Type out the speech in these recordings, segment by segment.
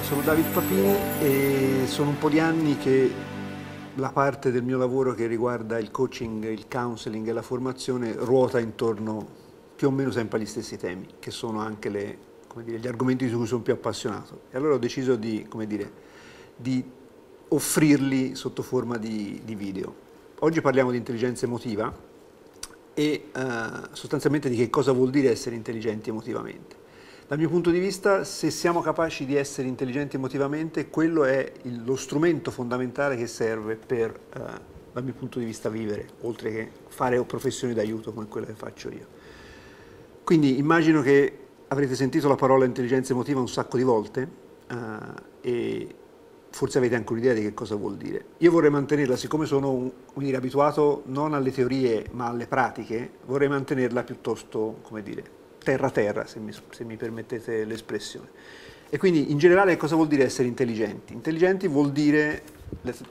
Allora, sono David Papini e sono un po' di anni che la parte del mio lavoro che riguarda il coaching, il counseling e la formazione ruota intorno più o meno sempre agli stessi temi, che sono anche le, dire, gli argomenti su cui sono più appassionato. E allora ho deciso di, dire, di offrirli sotto forma di, di, video. Oggi parliamo di intelligenza emotiva e eh, sostanzialmente di che cosa vuol dire essere intelligenti emotivamente. Dal mio punto di vista, se siamo capaci di essere intelligenti emotivamente, quello è il, lo strumento fondamentale che serve per, eh, dal mio punto di vista, vivere, oltre che fare professioni d'aiuto come quella che faccio io. Quindi immagino che avrete sentito la parola intelligenza emotiva un sacco di volte eh, e forse avete anche un'idea di che cosa vuol dire. Io vorrei mantenerla, siccome sono un, dire, abituato non alle teorie ma alle pratiche, vorrei mantenerla piuttosto, come dire, terra-terra, se, se mi permettete l'espressione. E quindi in generale cosa vuol dire essere intelligenti? Intelligenti vuol dire,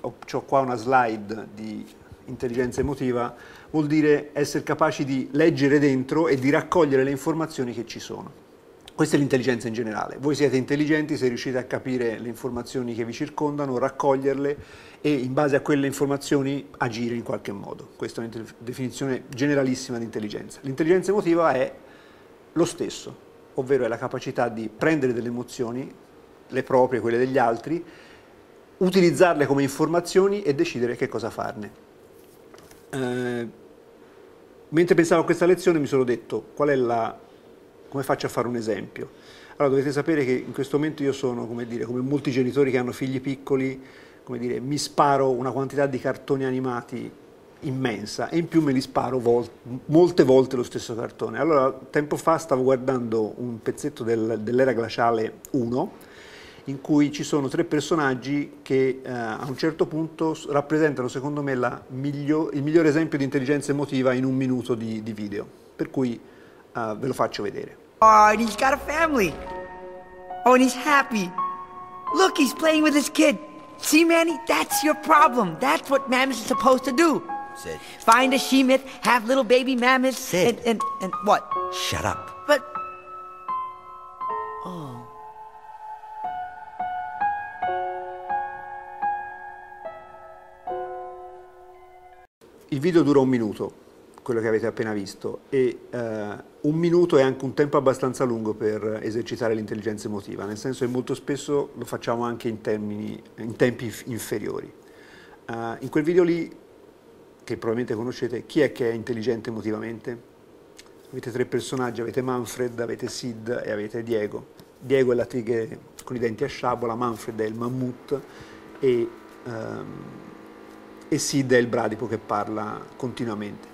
ho qua una slide di intelligenza emotiva, vuol dire essere capaci di leggere dentro e di raccogliere le informazioni che ci sono. Questa è l'intelligenza in generale. Voi siete intelligenti se riuscite a capire le informazioni che vi circondano, raccoglierle e in base a quelle informazioni agire in qualche modo. Questa è una definizione generalissima di intelligenza. L'intelligenza emotiva è lo stesso, ovvero è la capacità di prendere delle emozioni, le proprie, quelle degli altri, utilizzarle come informazioni e decidere che cosa farne. Eh, mentre pensavo a questa lezione mi sono detto la, come faccio a fare un esempio. Allora dovete sapere che in questo momento io sono, come, dire, come molti genitori che hanno figli piccoli, dire, mi sparo una quantità di cartoni animati immensa e in più me li sparo vol molte volte lo stesso cartone. Allora, tempo fa stavo guardando un pezzetto del, dell'era glaciale 1 in cui ci sono tre personaggi che eh, a un certo punto rappresentano secondo me miglio il miglior esempio di intelligenza emotiva in un minuto di, di video, per cui eh, ve lo faccio vedere. Oh, and he's got a family. Oh, and he's happy. Look, he's playing with his kid. See, Manny, that's your problem. That's what mammas are supposed to do. Sid. Find a she-myth, have little baby mammoths. Sid. And, and, and what? Shut up. But... Oh. Il video dura un minuto, quello che avete appena visto, e uh, un minuto è anche un tempo abbastanza lungo per esercitare l'intelligenza emotiva, nel senso che molto spesso lo facciamo anche in, termini, in tempi inferiori. Uh, in quel video lì che probabilmente conoscete, chi è che è intelligente emotivamente? Avete tre personaggi, avete Manfred, avete Sid e avete Diego. Diego è la tigre con i denti a sciabola, Manfred è il mammut e, um, e Sid è il bradipo che parla continuamente.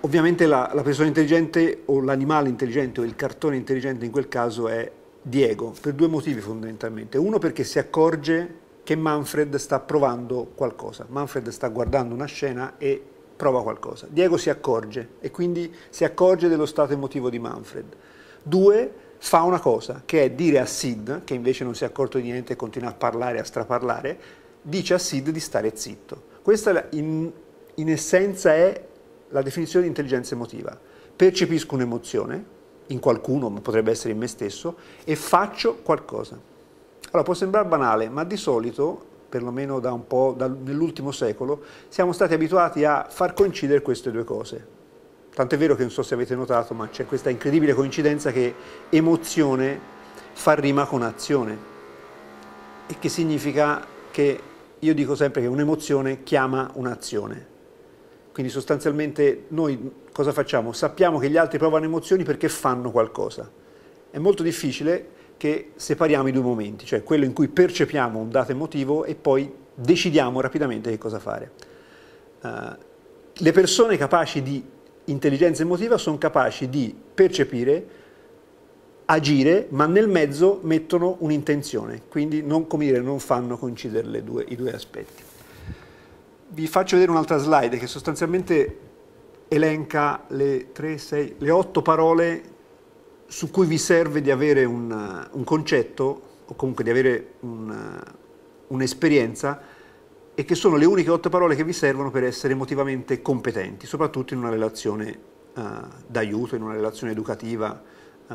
Ovviamente la, la persona intelligente o l'animale intelligente o il cartone intelligente in quel caso è Diego, per due motivi fondamentalmente. Uno perché si accorge che Manfred sta provando qualcosa. Manfred sta guardando una scena e prova qualcosa. Diego si accorge e quindi si accorge dello stato emotivo di Manfred. Due, fa una cosa, che è dire a Sid, che invece non si è accorto di niente e continua a parlare, a straparlare, dice a Sid di stare zitto. Questa in, in essenza è la definizione di intelligenza emotiva. Percepisco un'emozione in qualcuno, potrebbe essere in me stesso, e faccio qualcosa. Allora, può sembrare banale, ma di solito, perlomeno da un po', da, nell'ultimo secolo, siamo stati abituati a far coincidere queste due cose. Tant'è vero che non so se avete notato, ma c'è questa incredibile coincidenza che emozione fa rima con azione. E che significa che io dico sempre che un'emozione chiama un'azione. Quindi sostanzialmente noi cosa facciamo? Sappiamo che gli altri provano emozioni perché fanno qualcosa. È molto difficile che separiamo i due momenti, cioè quello in cui percepiamo un dato emotivo e poi decidiamo rapidamente che cosa fare. Uh, le persone capaci di intelligenza emotiva sono capaci di percepire, agire, ma nel mezzo mettono un'intenzione, quindi non, dire, non fanno coincidere due, i due aspetti. Vi faccio vedere un'altra slide che sostanzialmente elenca le, 3, 6, le 8 parole su cui vi serve di avere un, un concetto o comunque di avere un'esperienza e che sono le uniche otto parole che vi servono per essere emotivamente competenti, soprattutto in una relazione uh, d'aiuto, in una relazione educativa uh,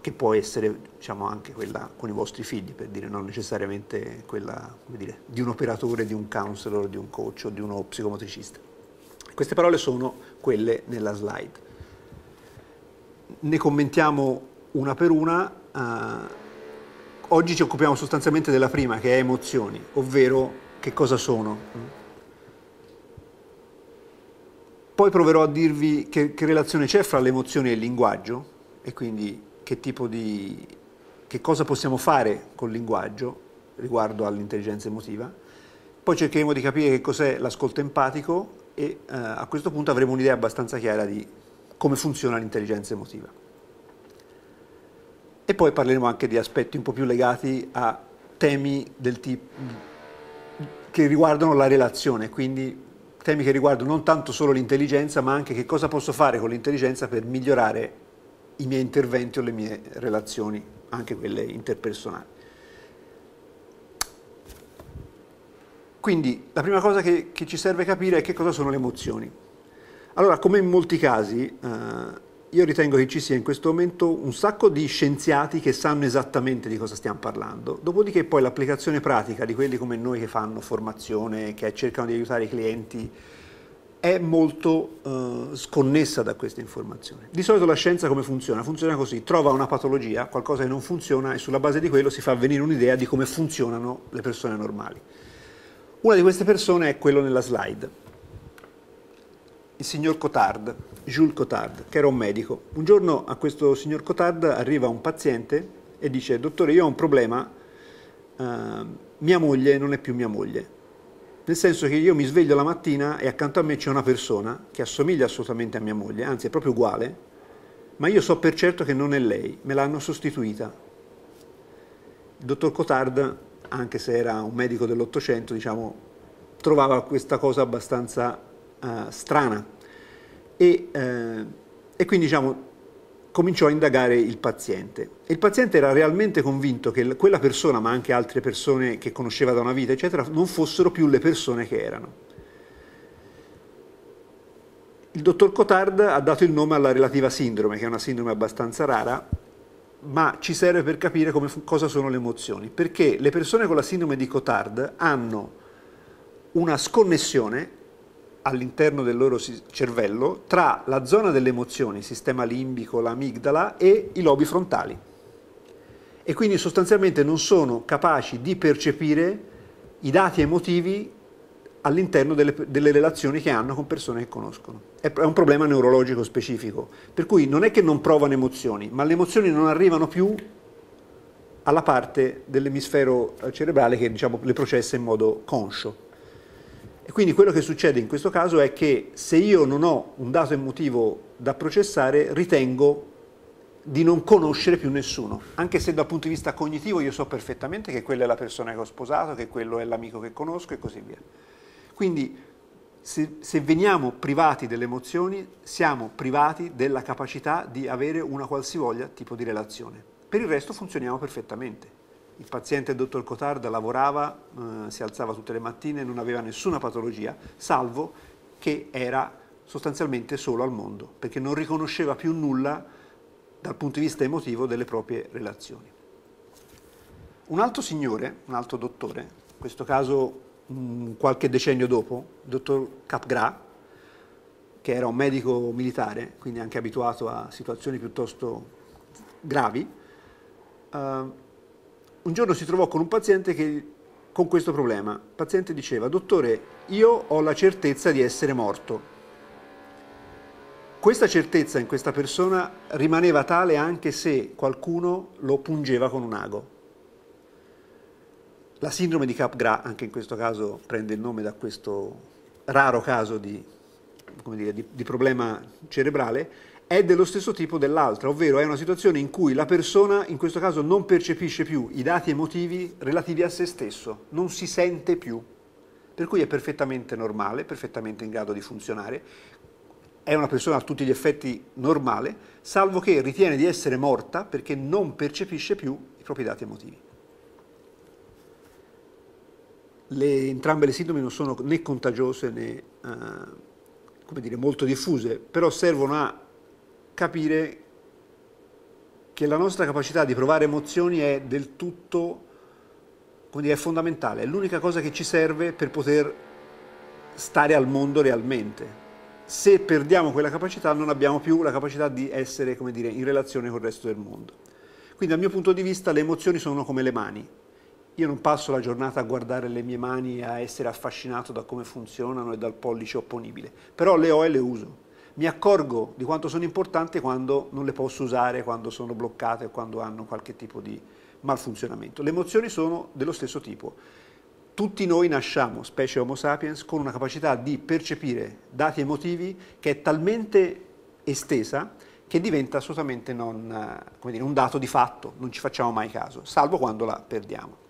che può essere diciamo, anche quella con i vostri figli, per dire non necessariamente quella dire, di un operatore, di un counselor, di un coach o di uno psicomotricista. Queste parole sono quelle nella slide ne commentiamo una per una. Eh, oggi ci occupiamo sostanzialmente della prima, che è emozioni, ovvero che cosa sono. Poi proverò a dirvi che, che relazione c'è fra le emozioni e il linguaggio e quindi che tipo di che cosa possiamo fare col linguaggio riguardo all'intelligenza emotiva. Poi cercheremo di capire che cos'è l'ascolto empatico e eh, a questo punto avremo un'idea abbastanza chiara di come funziona l'intelligenza emotiva. E poi parleremo anche di aspetti un po' più legati a temi del tipo che riguardano la relazione, quindi temi che riguardano non tanto solo l'intelligenza, ma anche che cosa posso fare con l'intelligenza per migliorare i miei interventi o le mie relazioni, anche quelle interpersonali. Quindi la prima cosa che, che ci serve capire è che cosa sono le emozioni. Allora, come in molti casi, eh, io ritengo che ci sia in questo momento un sacco di scienziati che sanno esattamente di cosa stiamo parlando, dopodiché poi l'applicazione pratica di quelli come noi che fanno formazione, che cercano di aiutare i clienti, è molto eh, sconnessa da questa informazione. Di solito la scienza come funziona? Funziona così, trova una patologia, qualcosa che non funziona e sulla base di quello si fa venire un'idea di come funzionano le persone normali. Una di queste persone è quello nella slide il signor Cotard, Jules Cotard, che era un medico. Un giorno a questo signor Cotard arriva un paziente e dice, dottore, io ho un problema, uh, mia moglie non è più mia moglie. Nel senso che io mi sveglio la mattina e accanto a me c'è una persona che assomiglia assolutamente a mia moglie, anzi è proprio uguale, ma io so per certo che non è lei, me l'hanno sostituita. Il dottor Cotard, anche se era un medico dell'Ottocento, diciamo, trovava questa cosa abbastanza uh, strana e, uh, e quindi diciamo, cominciò a indagare il paziente. Il paziente era realmente convinto che quella persona, ma anche altre persone che conosceva da una vita, eccetera, non fossero più le persone che erano. Il dottor Cotard ha dato il nome alla relativa sindrome, che è una sindrome abbastanza rara, ma ci serve per capire come, cosa sono le emozioni, perché le persone con la sindrome di Cotard hanno una sconnessione all'interno del loro cervello tra la zona delle emozioni, il sistema limbico, l'amigdala e i lobi frontali. E quindi sostanzialmente non sono capaci di percepire i dati emotivi all'interno delle, delle, relazioni che hanno con persone che conoscono. È, un problema neurologico specifico, per cui non è che non provano emozioni, ma le emozioni non arrivano più alla parte dell'emisfero eh, cerebrale che diciamo, le processa in modo conscio. E quindi quello che succede in questo caso è che se io non ho un dato emotivo da processare, ritengo di non conoscere più nessuno, anche se dal punto di vista cognitivo io so perfettamente che quella è la persona che ho sposato, che quello è l'amico che conosco e così via. Quindi se, se, veniamo privati delle emozioni, siamo privati della capacità di avere una qualsivoglia tipo di relazione. Per il resto funzioniamo perfettamente il paziente dottor Cotarda lavorava, eh, si alzava tutte le mattine, non aveva nessuna patologia, salvo che era sostanzialmente solo al mondo, perché non riconosceva più nulla dal punto di vista emotivo delle proprie relazioni. Un altro signore, un altro dottore, in questo caso mh, mm, qualche decennio dopo, il dottor Capgra, che era un medico militare, quindi anche abituato a situazioni piuttosto gravi, eh, un giorno si trovò con un paziente che, con questo problema. Il paziente diceva, dottore, io ho la certezza di essere morto. Questa certezza in questa persona rimaneva tale anche se qualcuno lo pungeva con un ago. La sindrome di Capgras, anche in questo caso, prende il nome da questo raro caso di, dire, di, di problema cerebrale, è dello stesso tipo dell'altra, ovvero è una situazione in cui la persona in questo caso non percepisce più i dati emotivi relativi a se stesso, non si sente più, per cui è perfettamente normale, perfettamente in grado di funzionare, è una persona a tutti gli effetti normale, salvo che ritiene di essere morta perché non percepisce più i propri dati emotivi. Le, entrambe le sindrome non sono né contagiose né eh, dire, molto diffuse, però servono a capire che la nostra capacità di provare emozioni è del tutto, quindi è fondamentale, è l'unica cosa che ci serve per poter stare al mondo realmente. Se perdiamo quella capacità non abbiamo più la capacità di essere, come dire, in relazione con il resto del mondo. Quindi dal mio punto di vista le emozioni sono come le mani. Io non passo la giornata a guardare le mie mani e a essere affascinato da come funzionano e dal pollice opponibile, però le ho e le uso mi accorgo di quanto sono importanti quando non le posso usare, quando sono bloccate, quando hanno qualche tipo di malfunzionamento. Le emozioni sono dello stesso tipo. Tutti noi nasciamo, specie Homo sapiens, con una capacità di percepire dati emotivi che è talmente estesa che diventa assolutamente non, eh, dire, un dato di fatto, non ci facciamo mai caso, salvo quando la perdiamo.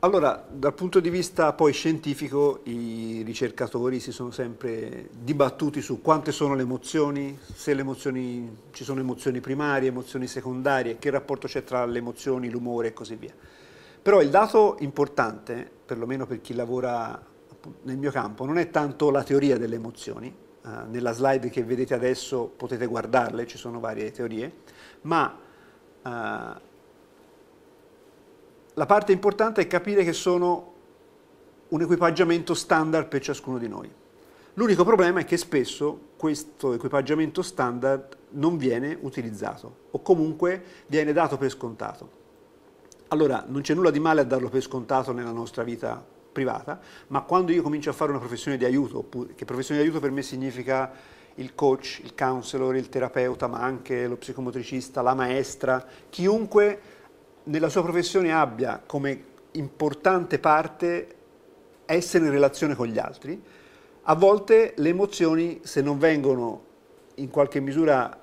Allora, dal punto di vista poi scientifico, i ricercatori si sono sempre dibattuti su quante sono le emozioni, se le emozioni, ci sono emozioni primarie, emozioni secondarie, che rapporto c'è tra le emozioni, l'umore e così via. Però il dato importante, perlomeno per chi lavora nel mio campo, non è tanto la teoria delle emozioni, eh, nella slide che vedete adesso potete guardarle, ci sono varie teorie, ma eh, la parte importante è capire che sono un equipaggiamento standard per ciascuno di noi. L'unico problema è che spesso questo equipaggiamento standard non viene utilizzato o comunque viene dato per scontato. Allora, non c'è nulla di male a darlo per scontato nella nostra vita privata, ma quando io comincio a fare una professione di aiuto, che professione di aiuto per me significa il coach, il counselor, il terapeuta, ma anche lo psicomotricista, la maestra, chiunque nella sua professione abbia come importante parte essere in relazione con gli altri, a volte le emozioni, se non vengono in qualche misura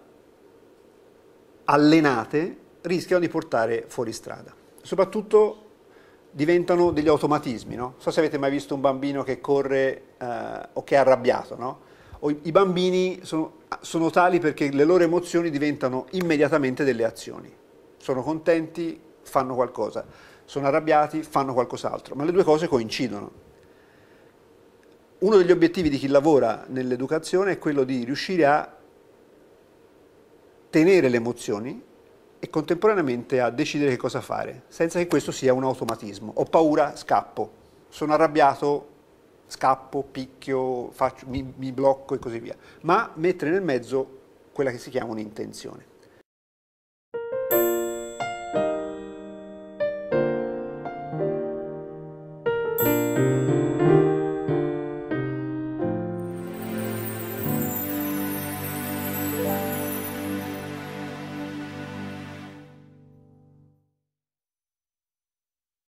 allenate, rischiano di portare fuori strada. Soprattutto diventano degli automatismi, no? Non so se avete mai visto un bambino che corre eh, o che è arrabbiato, no? O I bambini sono, sono tali perché le loro emozioni diventano immediatamente delle azioni. Sono contenti, fanno qualcosa, sono arrabbiati, fanno qualcos'altro, ma le due cose coincidono. Uno degli obiettivi di chi lavora nell'educazione è quello di riuscire a tenere le emozioni e contemporaneamente a decidere che cosa fare, senza che questo sia un automatismo. Ho paura, scappo. Sono arrabbiato, scappo, picchio, faccio, mi, mi blocco e così via. Ma mettere nel mezzo quella che si chiama un'intenzione.